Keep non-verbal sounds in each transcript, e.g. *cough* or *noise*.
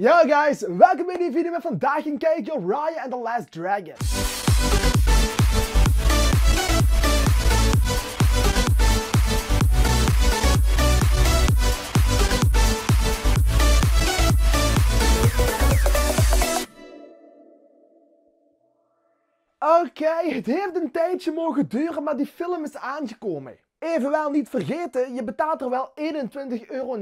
Yo guys, welkom bij die video met vandaag een kijkje op Raya and the Last Dragon. Oké, het heeft een tijdje mogen duren, maar die film is aangekomen. Evenwel niet vergeten, je betaalt er wel 21,99 euro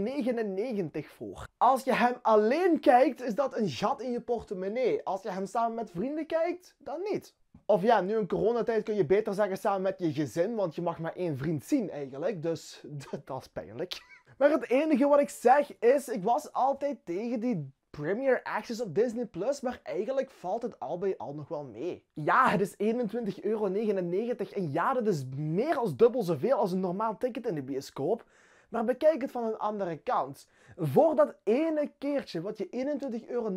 voor. Als je hem alleen kijkt, is dat een gat in je portemonnee. Als je hem samen met vrienden kijkt, dan niet. Of ja, nu in coronatijd kun je beter zeggen samen met je gezin, want je mag maar één vriend zien eigenlijk. Dus *laughs* dat is pijnlijk. Maar het enige wat ik zeg is, ik was altijd tegen die Premier Access op Disney+, Plus, maar eigenlijk valt het al bij al nog wel mee. Ja, het is 21,99 euro en ja, dat is meer dan dubbel zoveel als een normaal ticket in de bioscoop. Maar bekijk het van een andere kant. Voor dat ene keertje wat je 21,99 euro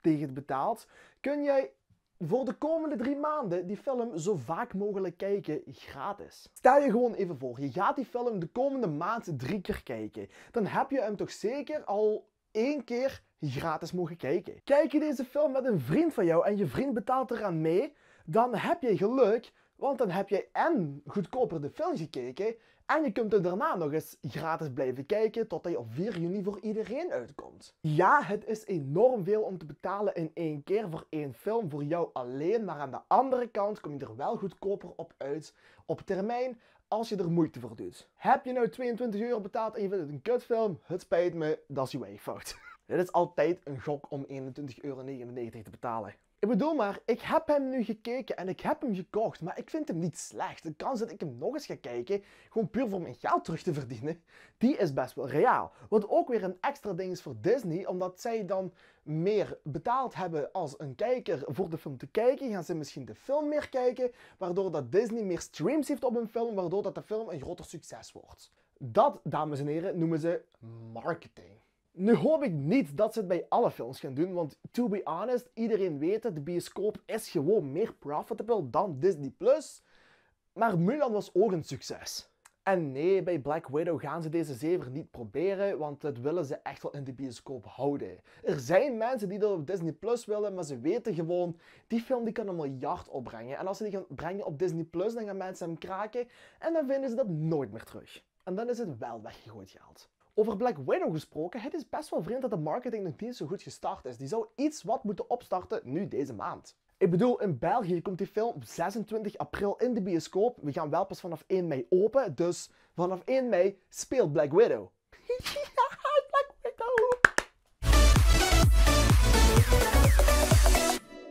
tegen betaalt, kun jij voor de komende drie maanden die film zo vaak mogelijk kijken gratis. Stel je gewoon even voor, je gaat die film de komende maand drie keer kijken. Dan heb je hem toch zeker al één keer gratis mogen kijken. Kijk je deze film met een vriend van jou en je vriend betaalt eraan mee, dan heb je geluk, want dan heb je en goedkoper de film gekeken en je kunt er daarna nog eens gratis blijven kijken tot hij op 4 juni voor iedereen uitkomt. Ja, het is enorm veel om te betalen in één keer voor één film voor jou alleen, maar aan de andere kant kom je er wel goedkoper op uit op termijn als je er moeite voor doet. Heb je nou 22 euro betaald en je vindt het een kutfilm? Het spijt me, dat is je eigen fout. *laughs* Het is altijd een gok om 21,99 euro te betalen. Ik bedoel maar, ik heb hem nu gekeken en ik heb hem gekocht, maar ik vind hem niet slecht. De kans dat ik hem nog eens ga kijken, gewoon puur voor mijn geld terug te verdienen, die is best wel reaal. Wat ook weer een extra ding is voor Disney, omdat zij dan meer betaald hebben als een kijker voor de film te kijken, gaan ze misschien de film meer kijken, waardoor dat Disney meer streams heeft op hun film, waardoor dat de film een groter succes wordt. Dat, dames en heren, noemen ze marketing. Nu hoop ik niet dat ze het bij alle films gaan doen, want to be honest, iedereen weet het, de bioscoop is gewoon meer profitable dan Disney+. Maar Mulan was ook een succes. En nee, bij Black Widow gaan ze deze zever niet proberen, want dat willen ze echt wel in de bioscoop houden. Er zijn mensen die dat op Disney Plus willen, maar ze weten gewoon, die film die kan een miljard opbrengen. En als ze die gaan brengen op Disney Plus, dan gaan mensen hem kraken en dan vinden ze dat nooit meer terug. En dan is het wel weggegooid geld. Over Black Widow gesproken, het is best wel vreemd dat de marketing nog niet zo goed gestart is. Die zou iets wat moeten opstarten nu deze maand. Ik bedoel, in België komt die film op 26 april in de bioscoop. We gaan wel pas vanaf 1 mei open, dus vanaf 1 mei speelt Black Widow. *laughs* Black Widow!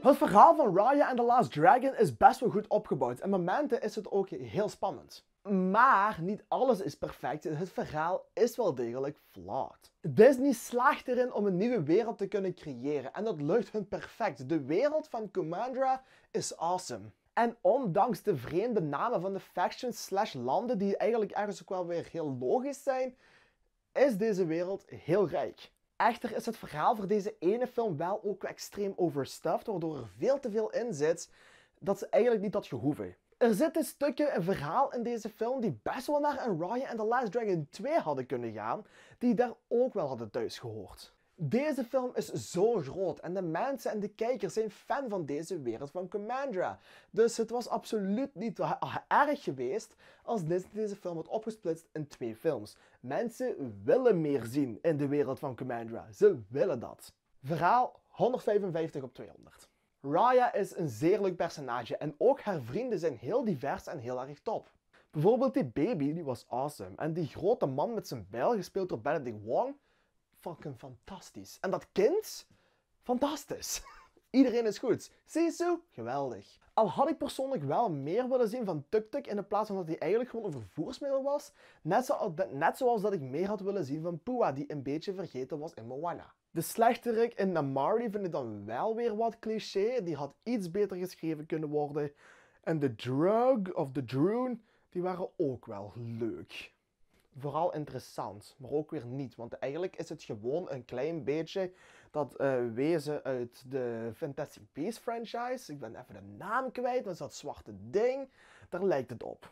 Het verhaal van Raya en The Last Dragon is best wel goed opgebouwd en momenten is het ook heel spannend. Maar niet alles is perfect. Het verhaal is wel degelijk flawed. Disney slaagt erin om een nieuwe wereld te kunnen creëren. En dat lukt hun perfect. De wereld van Commandra is awesome. En ondanks de vreemde namen van de factions slash landen, die eigenlijk ergens ook wel weer heel logisch zijn, is deze wereld heel rijk. Echter is het verhaal voor deze ene film wel ook extreem overstuffed, waardoor er veel te veel in zit dat ze eigenlijk niet had gehoeven. Er zitten stukken en verhaal in deze film die best wel naar een Raya and The Last Dragon 2 hadden kunnen gaan, die daar ook wel hadden thuis gehoord. Deze film is zo groot en de mensen en de kijkers zijn fan van deze wereld van Commandra. Dus het was absoluut niet ah, erg geweest als Disney deze film had opgesplitst in twee films. Mensen willen meer zien in de wereld van Commandra. Ze willen dat. Verhaal 155 op 200. Raya is een zeer leuk personage en ook haar vrienden zijn heel divers en heel erg top. Bijvoorbeeld die baby, die was awesome. En die grote man met zijn bijl, gespeeld door Benedict Wong, fucking fantastisch. En dat kind, fantastisch. *laughs* Iedereen is goed. Sisu, geweldig. Al had ik persoonlijk wel meer willen zien van Tuk-Tuk in de plaats van dat hij eigenlijk gewoon een vervoersmiddel was. Net, zo, net zoals dat ik meer had willen zien van Pua, die een beetje vergeten was in Moana. De slechterik in Namari vind ik dan wel weer wat cliché. Die had iets beter geschreven kunnen worden. En de drug of de drone, die waren ook wel leuk. Vooral interessant, maar ook weer niet. Want eigenlijk is het gewoon een klein beetje dat eh, wezen uit de Fantastic Beasts franchise. Ik ben even de naam kwijt, dat is dat zwarte ding. Daar lijkt het op.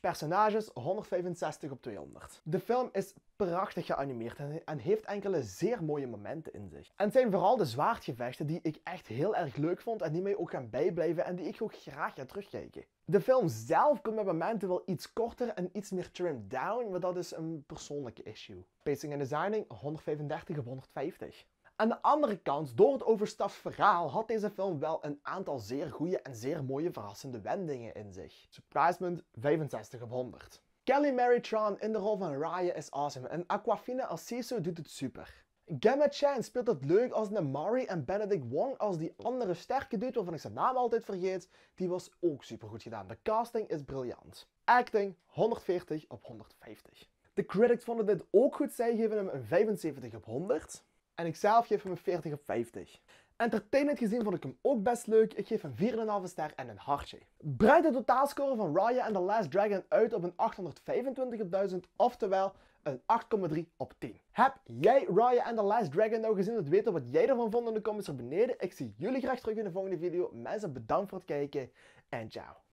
Personages 165 op 200. De film is prachtig geanimeerd en heeft enkele zeer mooie momenten in zich. En het zijn vooral de zwaardgevechten die ik echt heel erg leuk vond en die mij ook gaan bijblijven en die ik ook graag ga terugkijken. De film zelf komt met momenten wel iets korter en iets meer trimmed down, maar dat is een persoonlijke issue. Pacing en designing 135 op 150. Aan de andere kant, door het overstaf verhaal had deze film wel een aantal zeer goede en zeer mooie verrassende wendingen in zich. Surprisement 65 op 100. Kelly Tran in de rol van Raya is awesome en Aquafina Assiso doet het super. Gamma Chan speelt het leuk als Namari en Benedict Wong als die andere sterke dude waarvan ik zijn naam altijd vergeet, die was ook super goed gedaan. De casting is briljant. Acting 140 op 150. De critics vonden dit ook goed, zij geven hem een 75 op 100. En ik zelf geef hem een 40 op 50. Entertainment gezien vond ik hem ook best leuk. Ik geef hem 4,5 ster en een hartje. Breid de totaalscore van Raya and The Last Dragon uit op een 825 op 1000, oftewel een 8,3 op 10. Heb jij Raya and The Last Dragon nou gezien? Het weten wat jij ervan vond in de comments er beneden. Ik zie jullie graag terug in de volgende video. Mensen, bedankt voor het kijken en ciao.